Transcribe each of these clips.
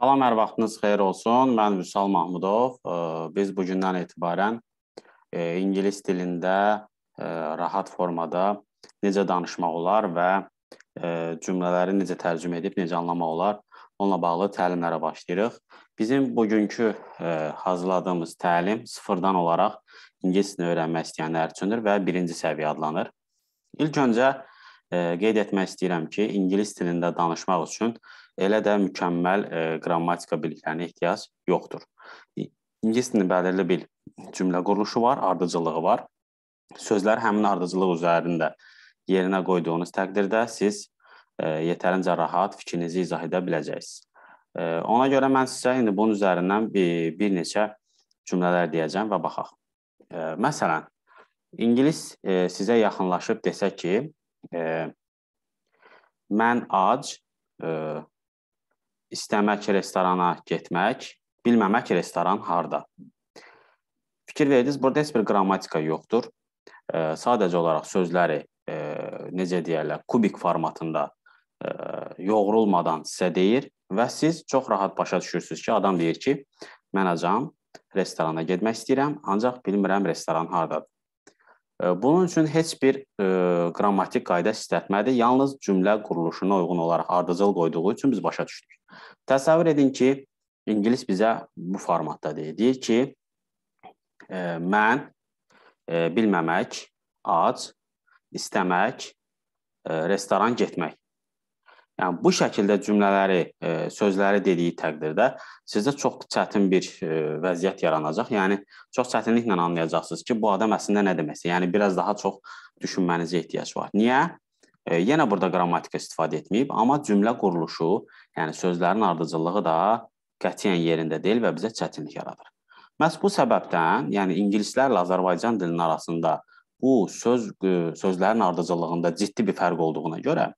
Salam, hər vaxtınız xeyir olsun. Mən Vüsal Mahmudov. Biz bu gündən etibarən ingilis dilində rahat formada necə danışmaq olar və cümlələri necə tərcümə edib, necə anlamaq olar, onunla bağlı təlimlərə başlayırıq. Bizim bugünkü hazırladığımız təlim sıfırdan olaraq ingilis dilini öyrənmək istəyənlər üçündür və birinci səviyyə adlanır. İlk öncə qeyd etmək istəyirəm ki, ingilis dilində danışmaq üçün elə də mükəmməl e, qrammatika biliklərinə ehtiyac yoxdur. İngilis dilində bəlirli bir cümlə quruluşu var, ardıcıllığı var. Sözlər həmin ardıcıllıq üzərində yerinə qoyduğunuz təqdirdə siz e, yetərincə rahat fikrinizi izah edə biləcəksiniz. E, ona görə mən sizə indi bunun üzərindən bir, bir neçə cümlələr deyəcəm və baxaq. E, məsələn, ingilis e, sizə yaxınlaşıb desə ki, e, mən ac, e, istəmək restorana getmək, bilməmək restoran harda. Fikir verdiniz, burada heç bir qrammatika yoxdur. E, sadəcə olaraq sözləri e, necə deyirlər, kubik formatında e, yoğrulmadan sizə deyir və siz çox rahat başa düşürsüz ki, adam deyir ki, mən acam, restorana getmək istəyirəm, ancaq bilmirəm restoran hardadır. Bunun üçün heç bir ə, e, qrammatik qayda istətmədi. Yalnız cümlə quruluşuna uyğun olaraq ardıcıl qoyduğu üçün biz başa düşdük. Təsəvvür edin ki, ingilis bizə bu formatda deyir. Deyir ki, ə, e, mən ə, e, bilməmək, ac, istəmək, ə, restoran getmək. Yəni bu şəkildə cümlələri, e, sözləri dediyi təqdirdə sizdə çox çətin bir e, vəziyyət yaranacaq. Yəni çox çətinliklə anlayacaqsınız ki, bu adam əslində nə deməkdir. Yəni biraz daha çox düşünmənizə ehtiyac var. Niyə? E, yenə burada qrammatika istifadə etməyib, amma cümlə quruluşu, yəni sözlərin ardıcıllığı da qətiyyən yerində deyil və bizə çətinlik yaradır. Məhz bu səbəbdən, yəni ingilislərlə Azərbaycan dilinin arasında bu söz sözlərin ardıcıllığında ciddi bir fərq olduğuna görə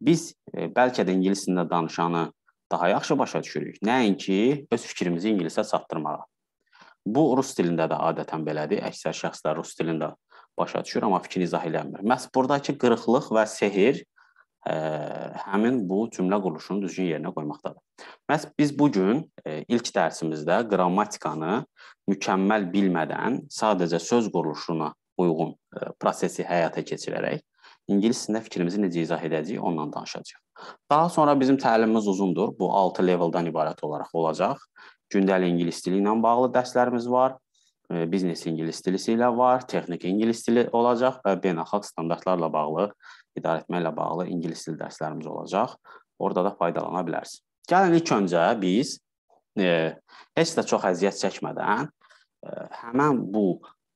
biz e, bəlkə də ingilis dilində danışanı daha yaxşı başa düşürük. Nəinki öz fikrimizi ingilisə çatdırmağa. Bu rus dilində də adətən belədir. Əksər şəxslər rus dilində başa düşür, amma fikri izah eləmir. Məhz burdakı qırıqlıq və sehir ə, e, həmin bu cümlə quruluşunu düzgün yerinə qoymaqdadır. Məhz biz bu gün e, ilk dərsimizdə qrammatikanı mükəmməl bilmədən sadəcə söz quruluşuna uyğun e, prosesi həyata keçirərək İngilis dilində fikrimizi necə izah edəcəyik, ondan danışacağıq. Daha sonra bizim təlimimiz uzundur. Bu 6 leveldan ibarət olaraq olacaq. Gündəlik ingilis dili ilə bağlı dərslərimiz var. E, biznes ingilis dilisi ilə var, texnik ingilis dili olacaq və beynəlxalq standartlarla bağlı, idarə etmə ilə bağlı ingilis dili dərslərimiz olacaq. Orada da faydalana bilərsiniz. Gəlin ilk öncə biz e, heç də çox əziyyət çəkmədən e, həmin bu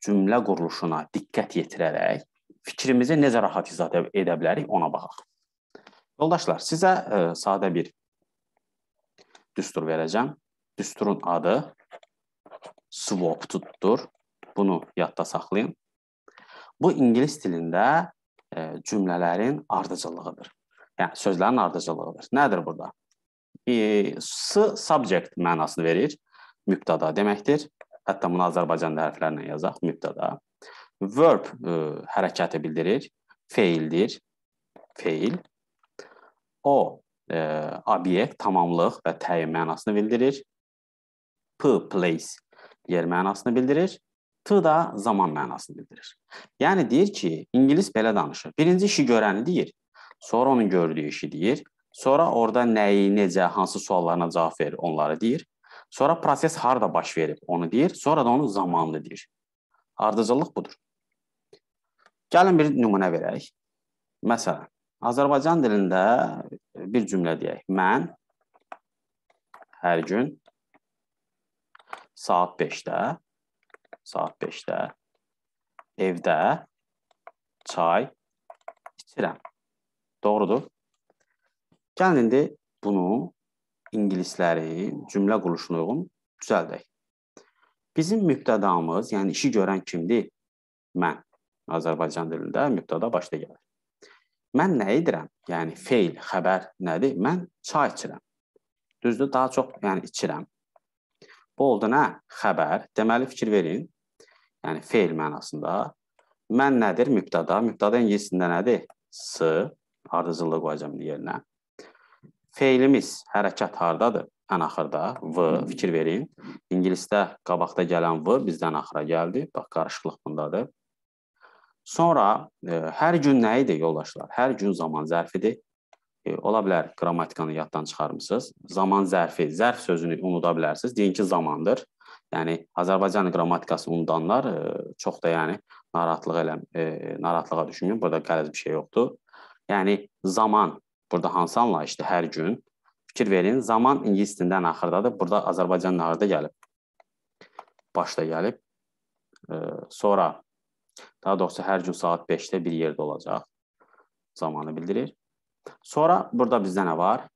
cümlə quruluşuna diqqət yetirərək fikrimizi necə rahat izah edə bilərik, ona baxaq. Yoldaşlar, sizə ə, e, sadə bir düstur verəcəm. Düsturun adı swap tutdur. Bunu yadda saxlayın. Bu ingilis dilində ə, e, cümlələrin ardıcıllığıdır. Yəni sözlərin ardıcıllığıdır. Nədir burada? E, s subject mənasını verir mübtada deməkdir. Hətta bunu Azərbaycan hərflərlə yazaq mübtada verb e, hərəkəti bildirir. Feildir. Feil. O e, obyekt, tamamlıq və təyin mənasını bildirir. P place yer mənasını bildirir. T da zaman mənasını bildirir. Yəni deyir ki, ingilis belə danışır. Birinci işi görəni deyir, sonra onun gördüyü işi deyir, sonra orada nəyi, necə, hansı suallarına cavab verir, onları deyir. Sonra proses harda baş verib onu deyir, sonra da onun zamanını deyir. Ardıcıllıq budur. Gəlin bir nümunə verək. Məsələn, Azərbaycan dilində bir cümlə deyək. Mən hər gün saat 5-də saat 5-də evdə çay içirəm. Doğrudur? Gəlin indi bunu ingilislərin cümlə quruluşuna uyğun düzəldək. Bizim mübtədamız, yəni işi görən kimdir? Mən. Azərbaycan dilində mübtada başda gəlir. Mən nə edirəm? Yəni feil, xəbər nədir? Mən çay içirəm. Düzdür? Daha çox yəni içirəm. Bu oldu nə? Xəbər. Deməli fikir verin. Yəni feil mənasında. Mən nədir? Mübtada. Mübtada ingiliscəsində nədir? S. Ardıcıllı qoyacağam yerinə. Feilimiz hərəkət hardadır? Ən axırda v fikir verin. İngilisdə qabaqda gələn v bizdən axıra gəldi. Bax qarışıqlıq bundadır. Sonra e, hər gün nə idi yoldaşlar? Hər gün zaman zərfidir. E, ola bilər qrammatikanı yaddan çıxarmısınız. Zaman zərfi, zərf sözünü unuda bilərsiniz. Deyin ki, zamandır. Yəni Azərbaycan qrammatikasını unudanlar e, çox da yəni narahatlıq elə e, narahatlığa düşməyin. Burada qəliz bir şey yoxdur. Yəni zaman burada hansı anlayışdır hər gün? Fikir verin. Zaman ingilis dilindən axırdadır. Burada Azərbaycan harda gəlib? Başda gəlib. E, sonra Daha doğrusu hər gün saat 5-də bir yerdə olacaq zamanı bildirir. Sonra burada bizdə nə var?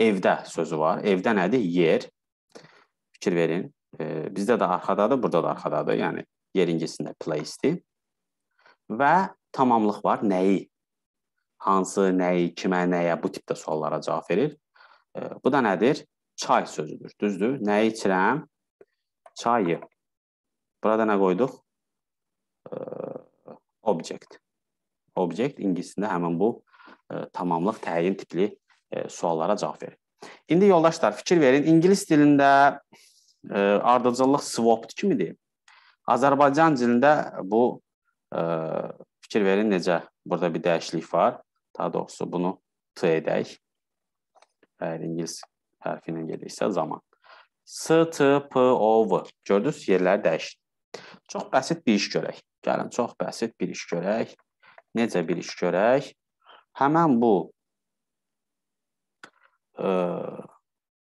Evdə sözü var. Evdə nədir? Yer. Fikir verin. E, bizdə də arxadadır, burada da arxadadır. Yəni yer ingilisində place-dir. Və tamamlıq var. Nəyi? Hansı, nəyi, kimə, nəyə bu tipdə suallara cavab verir. E, bu da nədir? Çay sözüdür. Düzdür? Nəyi içirəm? Çayı. Burada nə qoyduq? E, Object. Object ingilisində həmin bu ə, e, tamamlıq təyin tipli ə, e, suallara cavab verir. İndi yoldaşlar fikir verin, ingilis dilində ə, e, ardıcıllıq swapped kimidir. Azərbaycan dilində bu ə, fikir verin necə burada bir dəyişiklik var. Daha doğrusu bunu t edək. Əgər ingilis hərfi ilə gedirsə zaman. S, T, P, O, V. Gördünüz, yerləri dəyişdi. Çox bəsit bir iş görək. Gəlin, çox bəsit bir iş görək. Necə bir iş görək? Həmən bu ə, e,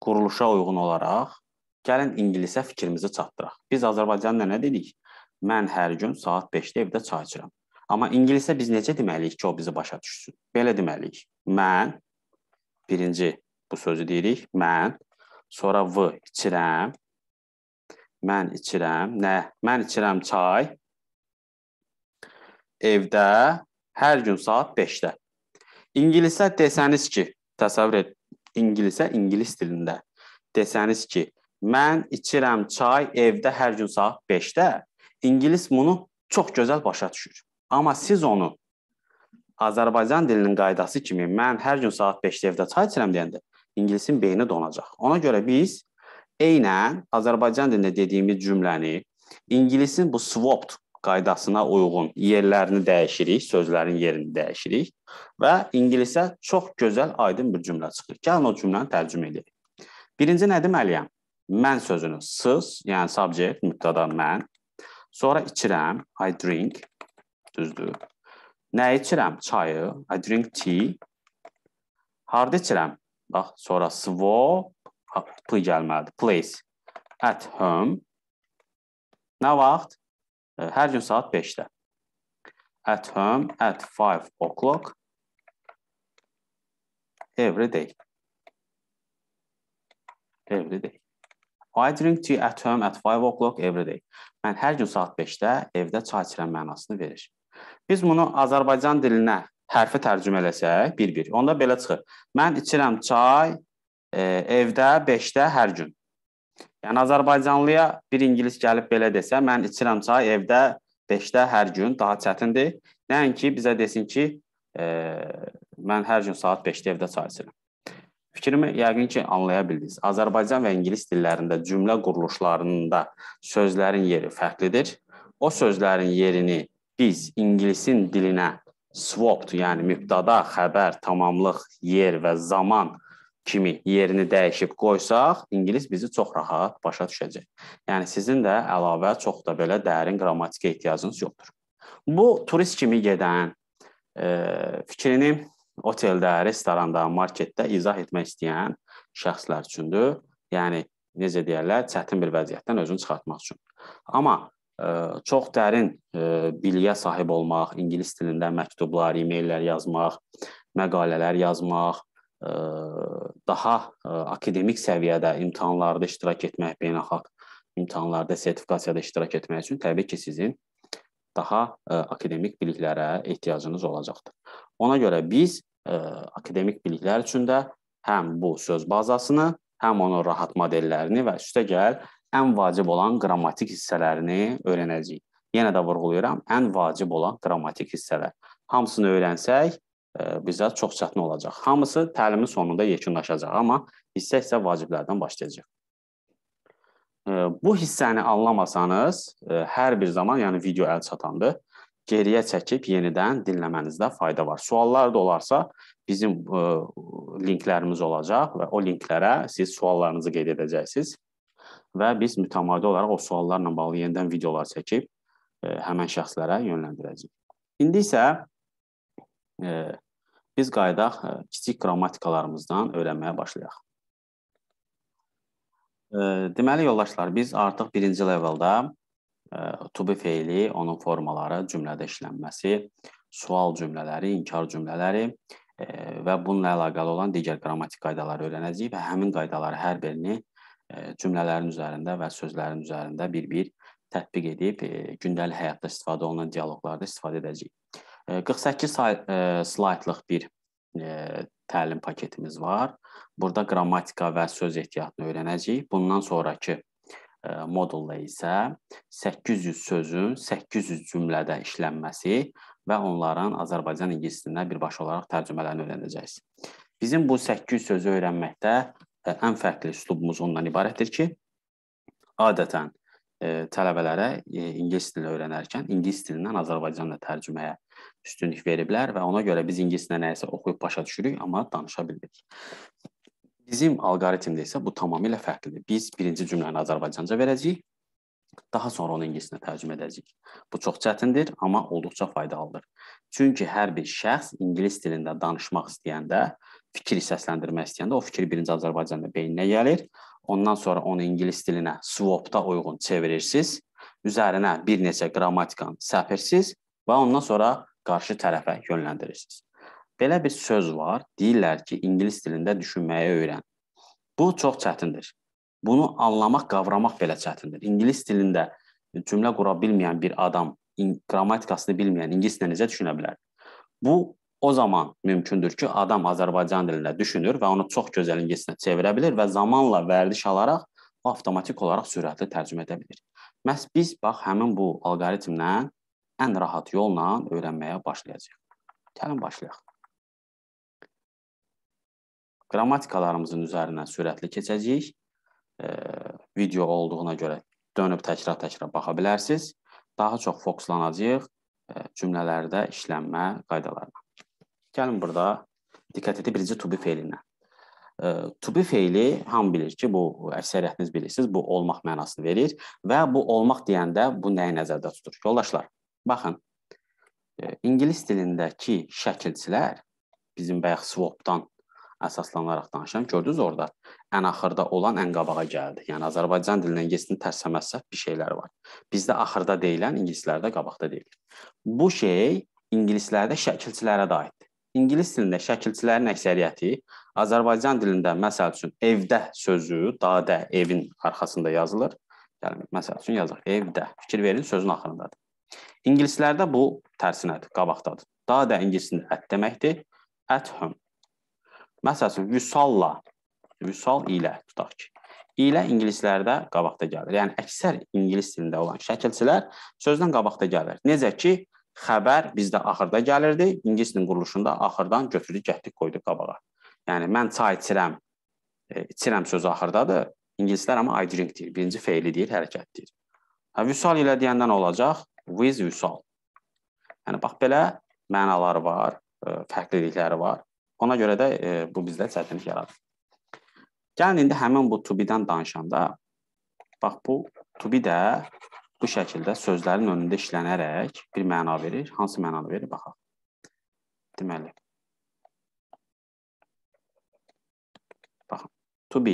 quruluşa uyğun olaraq gəlin ingilisə fikrimizi çatdıraq. Biz Azərbaycanla nə dedik? Mən hər gün saat 5-də evdə çay içirəm. Amma ingilisə biz necə deməliyik ki, o bizi başa düşsün? Belə deməliyik. Mən birinci bu sözü deyirik. Mən, sonra v içirəm. Mən içirəm. Nə? Mən içirəm çay evdə hər gün saat 5-də. İngilisə desəniz ki, təsəvvür et, İngilisə ingilis dilində desəniz ki, mən içirəm çay evdə hər gün saat 5-də, ingilis bunu çox gözəl başa düşür. Amma siz onu Azərbaycan dilinin qaydası kimi mən hər gün saat 5-də evdə çay içirəm deyəndə ingilisin beyni donacaq. Ona görə biz eynən Azərbaycan dilində dediyimiz cümləni ingilisin bu swapped qaydasına uyğun yerlərini dəyişirik, sözlərin yerini dəyişirik və ingilisə çox gözəl, aydın bir cümlə çıxır. Gəlin o cümləni tərcümə edək. Birinci nə deməliyəm? Mən sözünü sız, yəni subject, mübtəda mən. Sonra içirəm, I drink, düzdür. Nə içirəm? Çayı, I drink tea. Harda içirəm? Bax, sonra swap, p gəlməlidir, place. At home. Nə vaxt? Hər gün saat 5-də. At home at 5 o'clock every day. Every day. I drink tea at home at 5 o'clock every day. Mən hər gün saat 5-də evdə çay içirəm mənasını verir. Biz bunu Azərbaycan dilinə hərfi tərcümə eləsək bir-bir, onda belə çıxır. Mən içirəm çay e, evdə 5-də hər gün. Yəni Azərbaycanlıya bir ingilis gəlib belə desə, mən içirəm çay evdə 5-də hər gün daha çətindir. Nəinki bizə desin ki, e, mən hər gün saat 5-də evdə çay içirəm. Fikrimi yəqin ki, anlaya bildiniz. Azərbaycan və ingilis dillərində cümlə quruluşlarında sözlərin yeri fərqlidir. O sözlərin yerini biz ingilisin dilinə swapped, yəni mübtəda, xəbər, tamamlıq, yer və zaman kimi yerini dəyişib qoysaq, ingilis bizi çox rahat başa düşəcək. Yəni sizin də əlavə çox da belə dərin qrammatikə ehtiyacınız yoxdur. Bu turist kimi gedən e, fikrini oteldə, restoranda, marketdə izah etmək istəyən şəxslər üçündür. Yəni necə deyirlər, çətin bir vəziyyətdən özünü çıxartmaq üçün. Amma ə, e, çox dərin ə, e, biliyə sahib olmaq, ingilis dilində məktublar, e-maillər yazmaq, məqalələr yazmaq, daha e, akademik səviyyədə imtahanlarda iştirak etmək, beynəlxalq imtahanlarda sertifikasiyada iştirak etmək üçün təbii ki, sizin daha e, akademik biliklərə ehtiyacınız olacaqdır. Ona görə biz e, akademik biliklər üçün də həm bu söz bazasını, həm onun rahat modellərini və üstəgəl ən vacib olan qrammatik hissələrini öyrənəcəyik. Yenə də vurğulayıram, ən vacib olan qrammatik hissələr. Hamısını öyrənsək, bizə çox çətin olacaq. Hamısı təlimin sonunda yekunlaşacaq, amma hissə hissə vaciblərdən başlayacaq. Bu hissəni anlamasanız, hər bir zaman, yəni video əl çatandır, geriyə çəkib yenidən dinləmənizdə fayda var. Suallar da olarsa, bizim linklərimiz olacaq və o linklərə siz suallarınızı qeyd edəcəksiniz və biz mütəmadi olaraq o suallarla bağlı yenidən videolar çəkib həmin şəxslərə yönləndirəcəyik. İndi isə Biz qayıdaq e, kiçik qrammatikalarımızdan öyrənməyə başlayaq. E, deməli, yoldaşlar, biz artıq birinci leveldə e, to be feili, onun formaları, cümlədə işlənməsi, sual cümlələri, inkar cümlələri və bununla əlaqəli olan digər qrammatik qaydaları öyrənəcəyik və həmin qaydaları hər birini cümlələrin üzərində və sözlərin üzərində bir-bir tətbiq edib gündəlik həyatda istifadə olunan dialoqlarda istifadə edəcəyik. 48 e, slaydlıq bir e, təlim paketimiz var. Burada qrammatika və söz ehtiyatını öyrənəcəyik. Bundan sonrakı e, modulda isə 800 sözün 800 cümlədə işlənməsi və onların Azərbaycan ingilisində birbaşa olaraq tərcümələrini öyrənəcəksiniz. Bizim bu 800 sözü öyrənməkdə ən fərqli üslubumuz ondan ibarətdir ki, adətən tələbələrə ingilis dilini öyrənərkən ingilis dilindən Azərbaycanla tərcüməyə üstünlük veriblər və ona görə biz ingiliscə nəyisə oxuyub başa düşürük, amma danışa bilmirik. Bizim alqoritmdə isə bu tamamilə fərqlidir. Biz birinci cümləni Azərbaycanca verəcəyik, daha sonra onu ingiliscə tərcümə edəcəyik. Bu çox çətindir, amma olduqca faydalıdır. Çünki hər bir şəxs ingilis dilində danışmaq istəyəndə, fikir səsləndirmək istəyəndə o fikir birinci Azərbaycanda beyninə gəlir. Ondan sonra onu ingilis dilinə swap-da uyğun çevirirsiniz üzərinə bir neçə qrammatikanı səpirsiz və ondan sonra qarşı tərəfə yönləndirirsiniz. Belə bir söz var, deyirlər ki, ingilis dilində düşünməyi öyrən. Bu çox çətindir. Bunu anlamaq, qavramaq belə çətindir. İngilis dilində cümlə qura bilməyən bir adam qrammatikasını bilməyən ingiliscə necə düşünə bilər? Bu o zaman mümkündür ki, adam Azərbaycan dilində düşünür və onu çox gözəl ingiliscə çevirə bilir və zamanla vərdiş alaraq avtomatik olaraq sürətli tərcümə edə bilir. Məs biz bax həmin bu alqoritmlə ən rahat yolla öyrənməyə başlayacaq. Gəlin başlayaq. Qrammatikalarımızın üzərindən sürətli keçəcəyik. E, video olduğuna görə dönüb təkrar-təkrar baxa bilərsiniz. Daha çox fokuslanacağıq e, cümlələrdə işlənmə qaydalarına. Gəlin burada diqqət edib birinci to be feilinə. E, to be feili hamı bilir ki, bu əksəriyyətiniz bilirsiniz, bu olmaq mənasını verir və bu olmaq deyəndə bu nəyi nəzərdə tutur? Yoldaşlar, Baxın, e, ingilis dilindəki şəkilçilər bizim bayaq swap-dan əsaslanaraq danışan, gördünüz orada ən axırda olan ən qabağa gəldi. Yəni Azərbaycan dilindən ingilisini tərcəməsə bir şeylər var. Bizdə axırda deyilən ingilislərdə qabaqda deyilir. Bu şey ingilislərdə şəkilçilərə də aiddir. İngilis dilində şəkilçilərin əksəriyyəti Azərbaycan dilində məsəl üçün evdə sözü dadə evin arxasında yazılır. Yəni məsəl üçün yazaq evdə. Fikir verin sözün axırındadır. İngilislərdə bu tərsinədir, qabaqdadır. Daha da ingiliscəsində at deməkdir. At home. Məsələn, vüsalla, vüsal ilə tutaq ki. İlə ingilislərdə qabaqda gəlir. Yəni əksər ingilis dilində olan şəkilçilər sözdən qabaqda gəlir. Necə ki, xəbər bizdə axırda gəlirdi, ingilis dilinin quruluşunda axırdan götürdük, gətdik, qoyduq qabağa. Yəni mən çay içirəm, e, içirəm sözü axırdadır. İngilislər amma I drink deyir, birinci feili deyir, hərəkət deyir. Hə, vüsal ilə deyəndə nə olacaq? with Vüsal. Yəni, bax, belə mənaları var, e, fərqlilikləri var. Ona görə də e, bu bizdə çətinlik yaradır. Gəlin, indi həmin bu to be-dən danışanda, bax, bu to be də bu şəkildə sözlərin önündə işlənərək bir məna verir. Hansı mənanı verir? Baxaq. Deməli, baxın, to be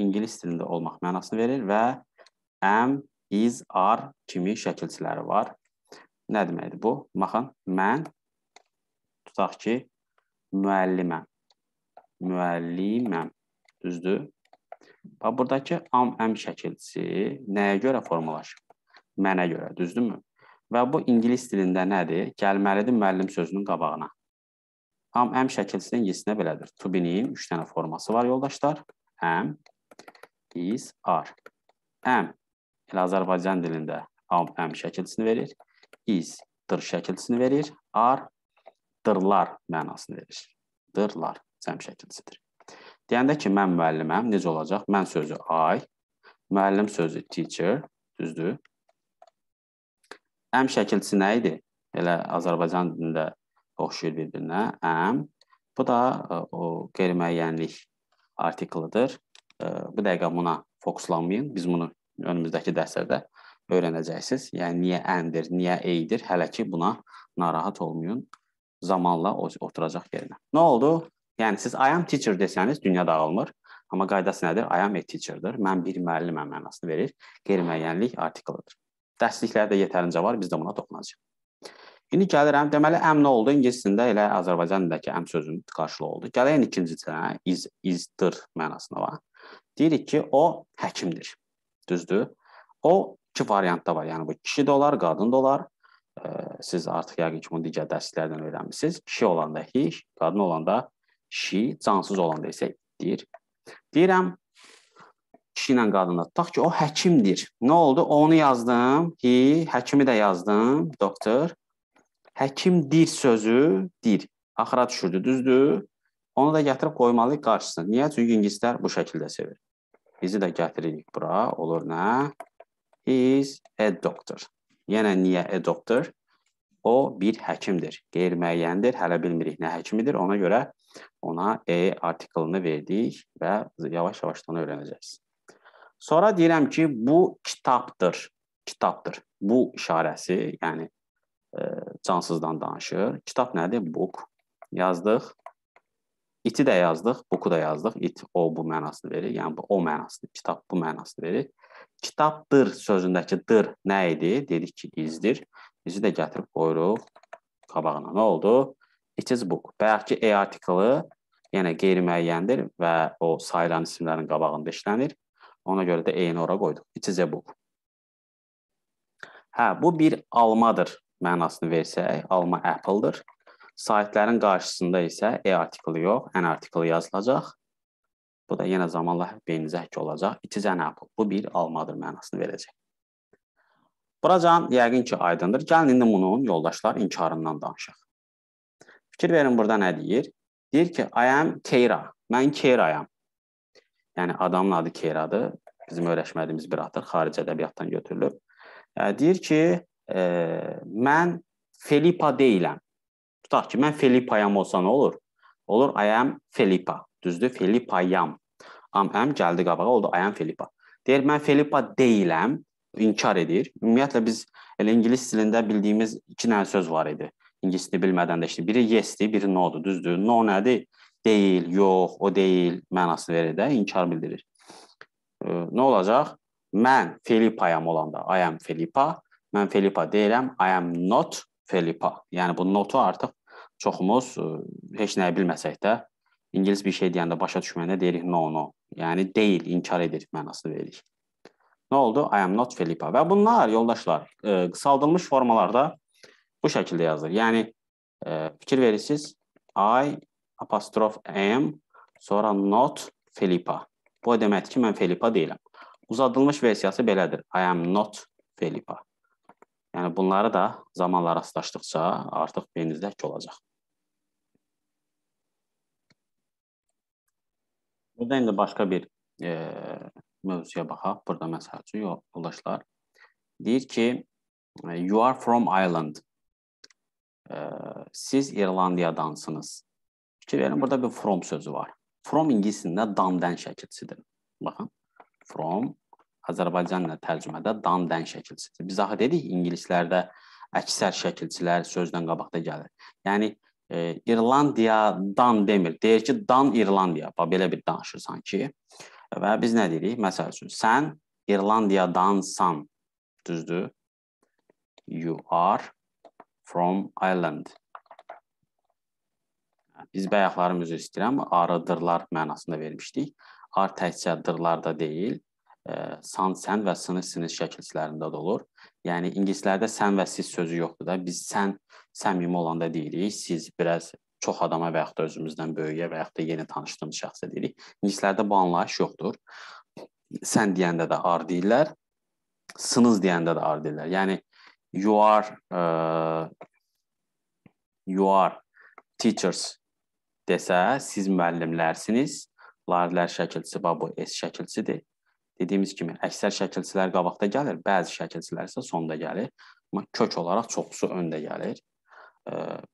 ingilis dilində olmaq mənasını verir və am is, are kimi şəkilçiləri var. Nə deməkdir bu? Baxın, mən tutaq ki, müəlliməm. Müəlliməm. Düzdür? Bax buradakı am əm şəkilçisi nəyə görə formalaşıb? Mənə görə, düzdürmü? Və bu ingilis dilində nədir? Gəlməlidir müəllim sözünün qabağına. Am əm şəkilçisinin yesinə belədir. To be-nin 3 dənə forması var yoldaşlar. Am, is, are. Am elə Azərbaycan dilində am, əm şəkilçisini verir. Is dır şəkilçisini verir. Ar dırlar mənasını verir. Dırlar cəm şəkilçisidir. Deyəndə ki, mən müəlliməm, necə olacaq? Mən sözü I, müəllim sözü teacher, düzdür? Əm şəkilçisi nə idi? Elə Azərbaycan dilində oxşuyur bir-birinə. Əm bu da e, o qeyri-müəyyənlik artiklidir. E, bu dəqiqə buna fokuslanmayın. Biz bunu önümüzdəki dərslərdə öyrənəcəksiniz. Yəni niyə əndir, niyə eydir, hələ ki buna narahat olmayın. Zamanla o oturacaq yerinə. Nə oldu? Yəni siz I am teacher desəniz dünya dağılmır. Amma qaydası nədir? I am a teacher-dır. Mən bir müəlliməm mənasını verir. Qeyri-müəyyənlik artiklıdır. Dərslikləri də yetərincə var, biz də buna toxunacağıq. İndi gəlirəm. Deməli am nə oldu? İngiliscində elə Azərbaycandakı am sözünün qarşılığı oldu. Gəlin ikinci sənə is is-dır mənasına var. Deyirik ki, o həkimdir düzdür? O iki variantda var. Yəni bu kişi də olar, qadın da olar. E, siz artıq yəqin ki, bunu digər dərslərdən öyrənmisiniz. Kişi olanda hiç, qadın olanda şi, cansız olanda isə dir. Deyirəm kişi ilə qadını tutaq ki, o həkimdir. Nə oldu? Onu yazdım, hi, həkimi də yazdım, doktor. Həkimdir sözü dir. Axıra düşürdü, düzdür? Onu da gətirib qoymalıyıq qarşısına. Niyə? Çünki ingilislər bu şəkildə sevir. Bizi də gətiririk bura. Olur nə? He is a doctor. Yenə yəni niyə a doctor? O bir həkimdir. Qeyri-müəyyəndir. Hələ bilmirik nə həkimidir. Ona görə ona a artiklını verdik və yavaş-yavaş onu öyrənəcəksiniz. Sonra deyirəm ki, bu kitabdır. Kitabdır. Bu işarəsi, yəni ə, e, cansızdan danışır. Kitab nədir? Book. Yazdıq. İti də yazdıq, buku da yazdıq. İt o bu mənasını verir. Yəni bu o mənasını, kitab bu mənasını verir. Kitabdır sözündəki dır nə idi? Dedik ki, izdir. İzi də gətirib qoyuruq qabağına. Nə oldu? It is book. Bayaq ki, e artiklı yəni qeyri-müəyyəndir və o sayılan isimlərin qabağında işlənir. Ona görə də e-ni ora qoyduq. It is a book. Hə, bu bir almadır mənasını versək, alma apple-dır. Saytların qarşısında isə e-artikl yox, ən artikl yazılacaq. Bu da yenə zamanla beyninizə həkk olacaq. It is an apple. Bu bir almadır mənasını verəcək. Buracan yəqin ki, aydındır. Gəlin indi bunun yoldaşlar inkarından danışaq. Fikir verin burada nə deyir? Deyir ki, I am Keira. Mən Keirayam. Yəni adamın adı Keiradır. Bizim öyrəşmədiyimiz bir atır, xarici ədəbiyyatdan götürülüb. E, deyir ki, e, mən Felipa deyiləm tutaq ki, mən Felipayam olsa nə olur? Olur I am Felipa. Düzdür? Felipayam. Am am gəldi qabağa, oldu I am Felipa. Deyir mən Felipa deyiləm, inkar edir. Ümumiyyətlə biz elə ingilis dilində bildiyimiz iki dənə söz var idi. İngilis dilini bilmədən də işte biri yes-dir, biri no-dur, düzdür? No nədir? Deyil, yox, o deyil mənasını verir də, inkar bildirir. E, nə olacaq? Mən Felipayam olanda I am Felipa, mən Felipa deyiləm, I am not Felipa. Yəni bu notu artıq çoxumuz e, heç nəyi bilməsək də ingilis bir şey deyəndə başa düşməyəndə deyirik no no. Yəni deyil, inkar edirik mənasını veririk. Nə oldu? I am not Felipa. Və bunlar yoldaşlar e, qısaldılmış formalarda bu şəkildə yazılır. Yəni e, fikir verirsiniz. I apostrof am sonra not Felipa. Bu deməkdir ki, mən Felipa deyiləm. Uzadılmış versiyası belədir. I am not Felipa. Yəni bunları da zamanla rastlaşdıqca artıq beyninizdə həkk olacaq. Burada indi başqa bir e, mövzuya baxaq. Burada məsəl üçün yoldaşlar deyir ki, e, you are from Ireland. E, siz İrlandiyadansınız. Fikir verin, burada bir from sözü var. From ingilisində damdən şəkilçidir. Baxın, from Azərbaycanla tərcümədə damdən şəkilçidir. Biz axı dedik ingilislərdə əksər şəkilçilər sözdən qabaqda gəlir. Yəni e, İrlandiyadan demir. Deyir ki, dan İrlandiya. Bax belə bir danışır sanki. Və biz nə deyirik? Məsəl üçün sən İrlandiyadansan. Düzdür? You are from Ireland. Hə, biz bayaqlarımızı istəyirəm, arıdırlar mənasında vermişdik. Ar təkcə dırlarda deyil, san, sən və sını, sinin şəkilçilərində də olur. Yəni ingilislərdə sən və siz sözü yoxdur da. Biz sən səmimi olanda deyirik, siz biraz çox adama və yaxud da özümüzdən böyüyə və yaxud da yeni tanışdığımız şəxsə deyirik. İngilislərdə bu anlayış yoxdur. Sən deyəndə də ar deyirlər, sınız deyəndə də ar deyirlər. Yəni you are uh, you are teachers desə siz müəllimlərsiniz. Lardlər şəkilçisi babu S şəkilçisidir. Dediyimiz kimi, əksər şəkilçilər qabaqda gəlir, bəzi şəkilçilər isə sonda gəlir. Amma kök olaraq çoxusu öndə gəlir.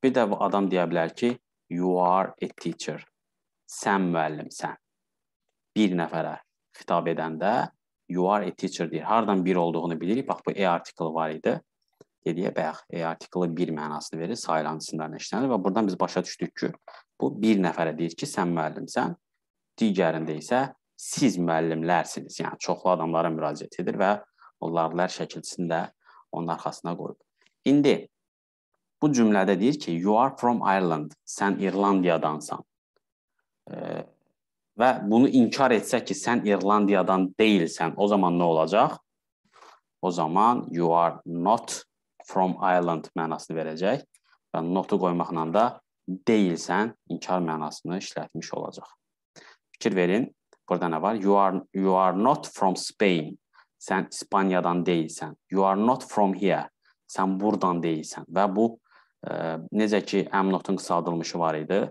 Bir də bu adam deyə bilər ki, you are a teacher. Sən müəllimsən. Bir nəfərə xitab edəndə you are a teacher deyir. Hardan bir olduğunu bilirik. Bax bu e artiklı var idi. Geriyə bayaq e artiklı 1 mənasını verir, sayılancısından işlənir və buradan biz başa düşdük ki, bu bir nəfərə deyir ki, sən müəllimsən, digərində isə siz müəllimlərsiniz. Yəni çoxlu adamlara müraciət edir və onlarlar şəkilçisini də onun arxasına qoyub. İndi bu cümlədə deyir ki, you are from Ireland. Sən İrlandiyadansan. E, və bunu inkar etsə ki, sən İrlandiyadan deyilsən, o zaman nə olacaq? O zaman you are not from Ireland mənasını verəcək və notu qoymaqla da deyilsən inkar mənasını işlətmiş olacaq. Fikir verin, Burada nə var? You are you are not from Spain. Sən İspaniyadan deyilsən. You are not from here. Sən burdan deyilsən. Və bu ə, e, necə ki amnotun qısaldılmışı var idi.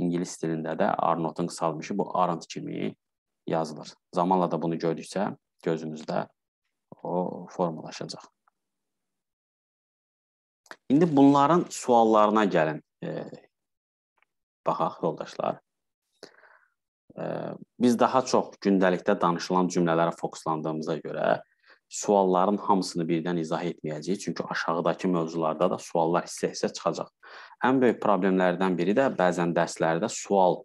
İngilis dilində də arnotun qısaldılmışı bu arant kimi yazılır. Zamanla da bunu gördükcə gözünüzdə o formalaşacaq. İndi bunların suallarına gəlin. E, baxaq yoldaşlar biz daha çox gündəlikdə danışılan cümlələrə fokuslandığımıza görə sualların hamısını birdən izah etməyəcəyik, çünki aşağıdakı mövzularda da suallar hissə-hissə çıxacaq. Ən böyük problemlərdən biri də bəzən dərslərdə sual,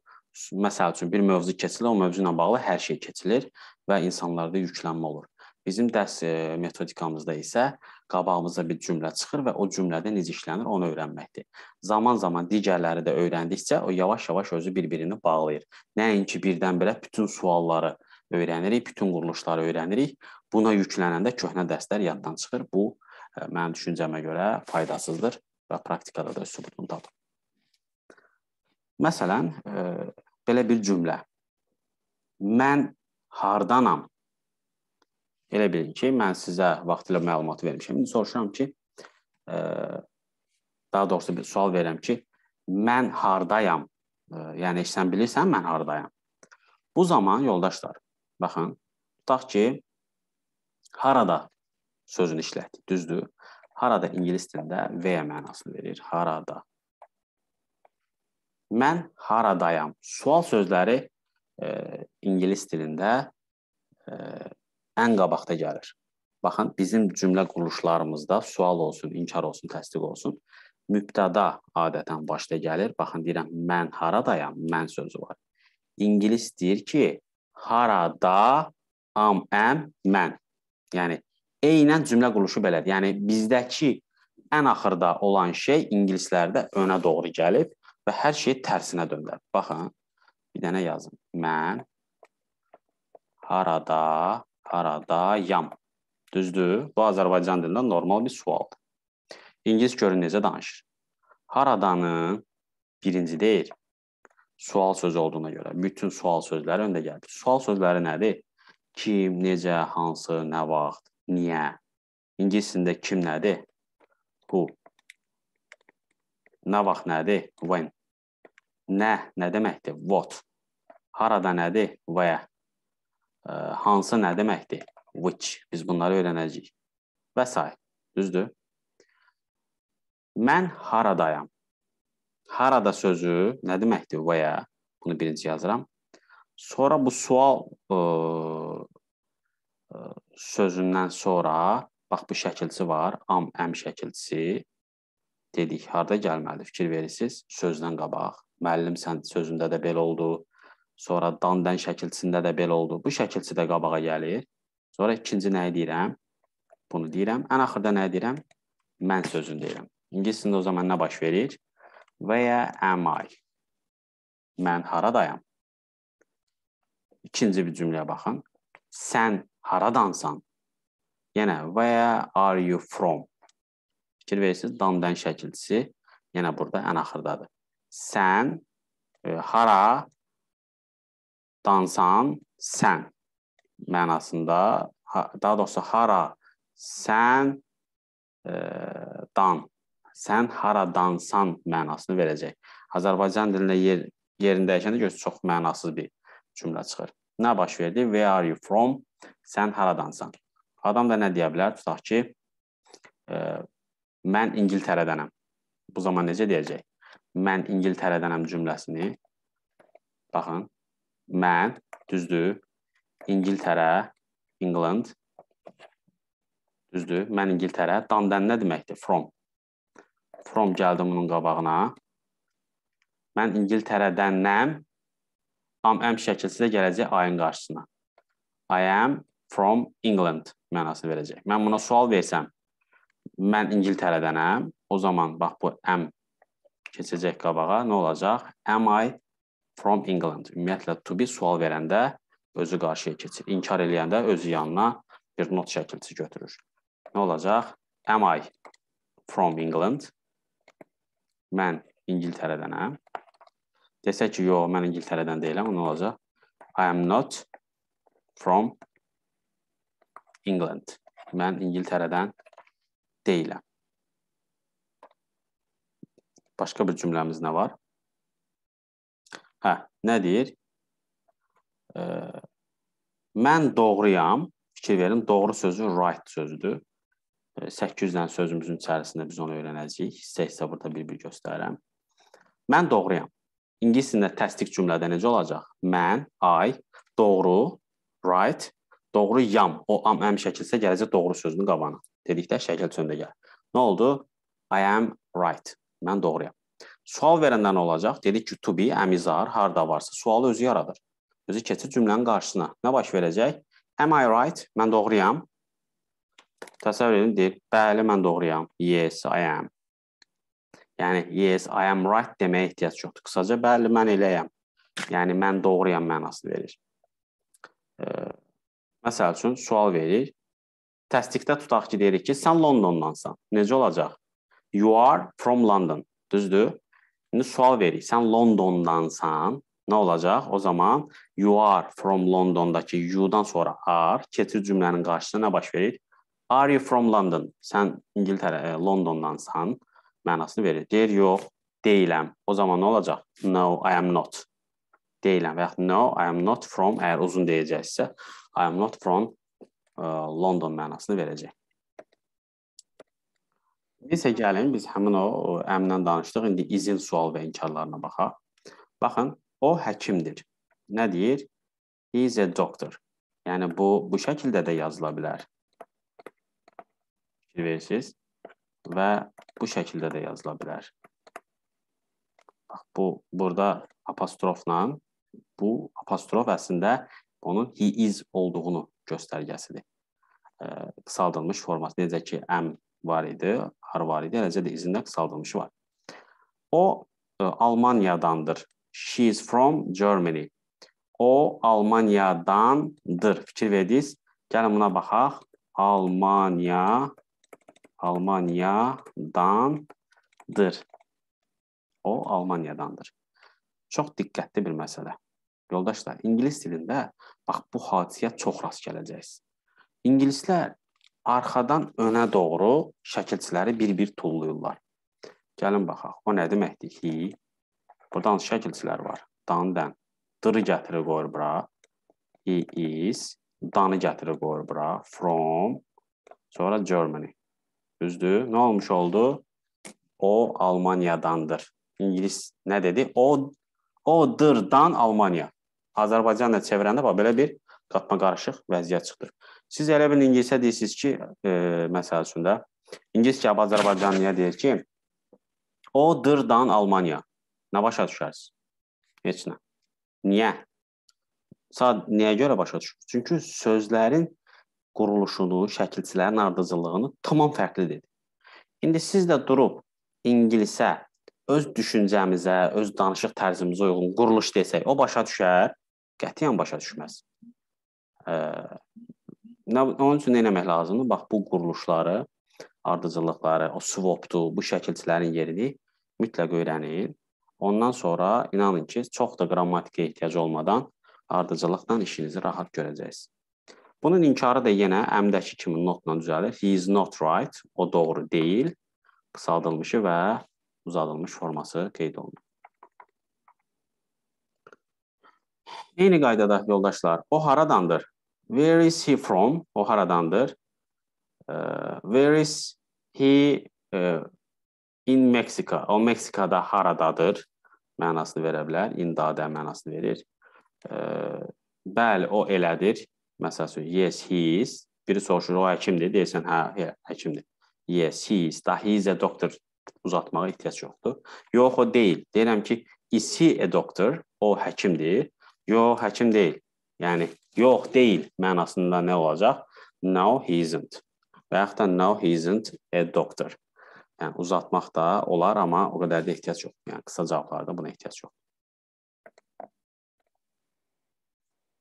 məsəl üçün bir mövzu keçilir, o mövzu ilə bağlı hər şey keçilir və insanlarda yüklənmə olur. Bizim dərs e, metodikamızda isə qabağımıza bir cümlə çıxır və o cümlədə necə işlənir onu öyrənməkdir. Zaman-zaman digərləri də öyrəndikcə o yavaş-yavaş özü bir-birini bağlayır. Nəinki birdən-birə bütün sualları öyrənirik, bütün quruluşları öyrənirik. Buna yüklənəndə köhnə dərslər yaddan çıxır. Bu e, mənim düşüncəmə görə faydasızdır və praktikada da sübutunu tapır. Məsələn, e, belə bir cümlə. Mən hardanam? Elə bilin ki, mən sizə vaxtilə məlumat vermişəm. İndi soruşuram ki, ə, e, daha doğrusu bir sual verirəm ki, mən hardayam? Ə, e, yəni sən bilirsən mən hardayam? Bu zaman yoldaşlar, baxın, tutaq ki, harada sözünü işlətdik, düzdür? Harada ingilis dilində və mənasını verir, harada. Mən haradayam? Sual sözləri ə, e, ingilis dilində ə, ən qabaqda gəlir. Baxın, bizim cümlə quruluşlarımızda sual olsun, inkar olsun, təsdiq olsun, mübtəda adətən başda gəlir. Baxın, deyirəm, mən haradayam, mən sözü var. İngilis deyir ki, harada am, əm, mən. Yəni, eynən cümlə quruluşu belədir. Yəni, bizdəki ən axırda olan şey ingilislərdə önə doğru gəlib və hər şey tərsinə dönür. Baxın, bir dənə yazın. Mən harada Paradayam. Düzdür? Bu Azərbaycan dilində normal bir sualdır. İngilis görün necə danışır. Haradanı birinci deyil. Sual sözü olduğuna görə bütün sual sözləri öndə gəlir. Sual sözləri nədir? Kim, necə, hansı, nə vaxt, niyə? İngiliscində kim nədir? Bu. Nə vaxt nədir? When. Nə nə deməkdir? What. Harada nədir? Where hansı nə deməkdir? Which. Biz bunları öyrənəcəyik. Və s. Düzdür? Mən haradayam. Harada sözü nə deməkdir? Where. Bunu birinci yazıram. Sonra bu sual ə, ə, sözündən sonra bax bu şəkilçi var, am, əm şəkilçisi dedik. Harda gəlməli? Fikir verirsiniz sözdən qabaq. Müəllim sən sözündə də belə oldu. Sonra dandan şəkilçisində də belə oldu. Bu şəkilçi də qabağa gəlir. Sonra ikinci nəyi deyirəm? Bunu deyirəm. Ən axırda nə deyirəm? Mən sözünü deyirəm. İngiliscəndə o zaman nə baş verir? Where am I? Mən haradayam? İkinci bir cümləyə baxın. Sən haradansan? Yenə where are you from? Fikir verirsiniz, damdan şəkilçisi yenə burada ən axırdadır. Sən e, hara dansan sən mənasında, daha doğrusu hara sən e, dan, sən hara dansan mənasını verəcək. Azərbaycan dilində yer, yerini dəyişəndə göz çox mənasız bir cümlə çıxır. Nə baş verdi? Where are you from? Sən haradansan? Adam da nə deyə bilər? Tutaq ki, e, mən İngiltərədənəm. Bu zaman necə deyəcək? Mən İngiltərədənəm cümləsini baxın, mən, düzdür? İngiltərə, England. Düzdür? Mən İngiltərə. Dandan nə deməkdir? From. From gəldi bunun qabağına. Mən İngiltərədənəm. Am əm şəkilsizə gələcək ayın qarşısına. I am from England mənası verəcək. Mən buna sual versəm, mən İngiltərədənəm. O zaman bax bu am keçəcək qabağa. Nə olacaq? Am I from England. Ümumiyyətlə to be sual verəndə özü qarşıya keçir. İnkar eləyəndə özü yanına bir not şəkilçisi götürür. Nə olacaq? Am I from England? Mən İngiltərədənəm. Desək ki, yox, mən İngiltərədən deyiləm, nə olacaq? I am not from England. Mən İngiltərədən deyiləm. Başqa bir cümləmiz nə var? nə deyir? E, mən doğruyam. Fikir verin, doğru sözü right sözüdür. 800 dənə sözümüzün içərisində biz onu öyrənəcəyik. Hissə isə burada bir-bir göstərirəm. Mən doğruyam. İngilis dilində təsdiq cümlədə necə olacaq? Mən, I, doğru, right, doğruyam. O am əm şəkilsə gələcək doğru sözünün qabağına. Dedikdə şəkil çöndə gəlir. Nə oldu? I am right. Mən doğruyam. Sual verəndən olacaq. Dedik ki, to be, əmizar harda varsa sualı özü yaradır. Özü keçir cümlənin qarşısına. Nə baş verəcək? Am I right? Mən doğruyam. Təsəvvür edin, deyir, bəli, mən doğruyam. Yes, I am. Yəni, yes, I am right deməyə ehtiyac yoxdur. Qısaca, bəli, mən eləyəm. Yəni, mən doğruyam mənasını verir. Ee, məsəl üçün, sual verir. Təsdiqdə tutaq ki, deyirik ki, sən Londondansan. Necə olacaq? You are from London. Düzdür? İndi sual verik. Sən Londondansan, nə olacaq? O zaman you are from Londondakı you-dan sonra are keçid cümlənin qarşısına nə baş verir? Are you from London? Sən İngiltərə, e, Londondansan mənasını verir. Deyir, yox, deyiləm. O zaman nə olacaq? No, I am not. Deyiləm və yaxud no, I am not from, əgər uzun deyəcəksə, I am not from ə, e, London mənasını verəcək. İndisə gəlin biz həmin o əmdən danışdıq. İndi izin sual və inkarlarına baxaq. Baxın, o həkimdir. Nə deyir? He is a doctor. Yəni bu bu şəkildə də yazıla bilər. Fikir verirsiniz? Və bu şəkildə də yazıla bilər. Bax bu burada apostrofla bu apostrof əslində onun he is olduğunu göstərgəsidir. Ə, qısaldılmış forması necə ki am var idi, har var idi, eləcə də izindən qısaldılmışı var. O ə, e, Almaniyadandır. She is from Germany. O Almaniyadandır. Fikir verdiniz? Gəlin buna baxaq. Almaniya Almaniyadandır. O Almaniyadandır. Çox diqqətli bir məsələ. Yoldaşlar, ingilis dilində bax bu hadisəyə çox rast gələcəksiniz. İngilislər arxadan önə doğru şəkilçiləri bir-bir tullayırlar. Gəlin baxaq. O nə deməkdir? Hi. Burdan şəkilçilər var. Dan, dən. Dırı gətirib qoyur bura. He is. Danı gətirib qoyur bura. From. Sonra Germany. Düzdür? Nə olmuş oldu? O Almaniyadandır. İngilis nə dedi? O o dırdan Almaniya. Azərbaycanla çevirəndə bax belə bir qatma qarışıq vəziyyət çıxdı. Siz elə bil ingilisə deyirsiniz ki, e, məsəl üçün də ingilis cavab Azərbaycanlıya deyir ki, o dırdan Almaniya. Nə başa düşərsiniz? Heç nə. Niyə? Sad niyə görə başa düşür? Çünki sözlərin quruluşunu, şəkilçilərin ardıcıllığını tamam fərqlidir. İndi siz də durub ingilisə öz düşüncəmizə, öz danışıq tərzimizə uyğun quruluş desək, o başa düşər? Qətiyyən başa düşməz. Ə, e, Onun üçün nə etmək lazımdır? Bax bu quruluşları, ardıcıllıqları, o swap-dur, bu şəkilçilərin yerini mütləq öyrənin. Ondan sonra inanın ki, çox da qrammatikaya ehtiyac olmadan ardıcılıqdan işinizi rahat görəcəksiniz. Bunun inkarı da yenə əmdəki kimi notla düzəlir. He is not right, o doğru deyil, qısaldılmışı və uzadılmış forması qeyd olunur. Eyni qaydada yoldaşlar, o haradandır? Where is he from? O haradandır. Where is he in Mexico? O Meksikada haradadır mənasını verə bilər. İndadə mənasını verir. Bəli, o elədir. Məsələn, yes he is. Biri soruşur, o həkimdir? Deyirsən, hə, hə həkimdir. Yes, he is. Da he is a doctor uzatmağa ehtiyac yoxdur. Yox, o deyil. Deyirəm ki, is he a doctor? O həkimdir. Yox, həkim deyil. Yəni yox deyil mənasında nə olacaq? No, he isn't. Və yaxud da no, he isn't a doctor. Yəni uzatmaq da olar, amma o qədər də ehtiyac yox. Yəni qısa cavablarda buna ehtiyac yox.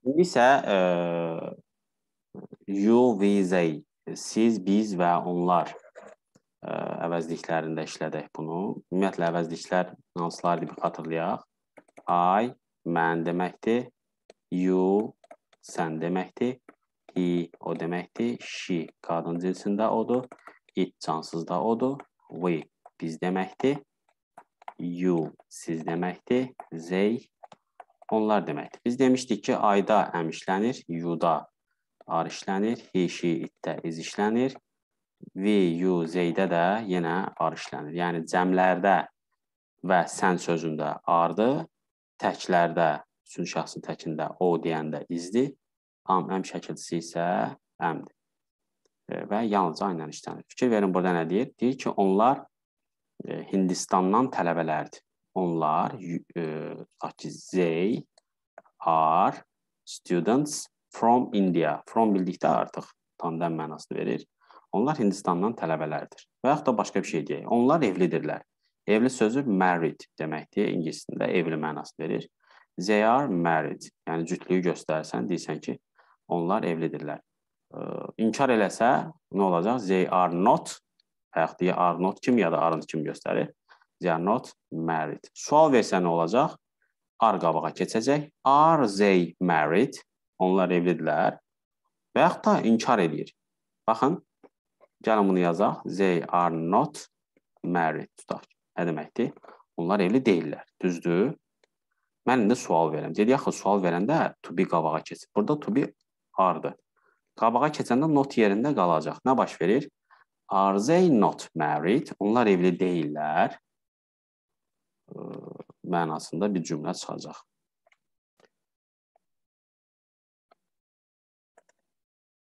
İndi isə e, you, we, they, siz, biz və onlar ə, e, əvəzliklərində işlədək bunu. Ümumiyyətlə əvəzliklər hansılardır bir xatırlayaq. I mən deməkdir. You sən deməkdir. He o deməkdir. She qadın cinsində odur. It cansızda odur. We biz deməkdir. You siz deməkdir. They onlar deməkdir. Biz demişdik ki, ayda əm işlənir, yuda ar işlənir, he, she, it-də iz işlənir. We, you, they-də də yenə ar işlənir. Yəni cəmlərdə və sən sözündə ardı, təklərdə Üçüncü şəxsin təkində o deyəndə izdir, am əm şəkilçisi isə əmdir. E, və yalnız aynən işlənir. Fikir verin burada nə deyir? Deyir ki, onlar e, Hindistandan tələbələrdir. Onlar e, they are students from India. From bildikdə artıq tandem mənasını verir. Onlar Hindistandan tələbələrdir. Və yaxud da başqa bir şey deyək. Onlar evlidirlər. Evli sözü married deməkdir. İngiliscəsində evli mənasını verir. They are married. Yəni cütlüyü göstərsən, deyirsən ki, onlar evlidirlər. E, inkar eləsə nə olacaq? They are not. Bayaq deyə are not kim ya da aren't kim göstərir. They are not married. Sual versə nə olacaq? Are qabağa keçəcək. Are they married? Onlar evlidirlər. Və yaxud da inkar eləyir. Baxın, gəlin bunu yazaq. They are not married tutaq. Nə deməkdir? Onlar evli deyillər. Düzdür? Mən indi sual verəm. Dedi axı sual verəndə to be qabağa keçir. Burada to be are-dır. Qabağa keçəndə not yerində qalacaq. Nə baş verir? Are they not married? Onlar evli deyillər. Mənasında bir cümlə çıxacaq.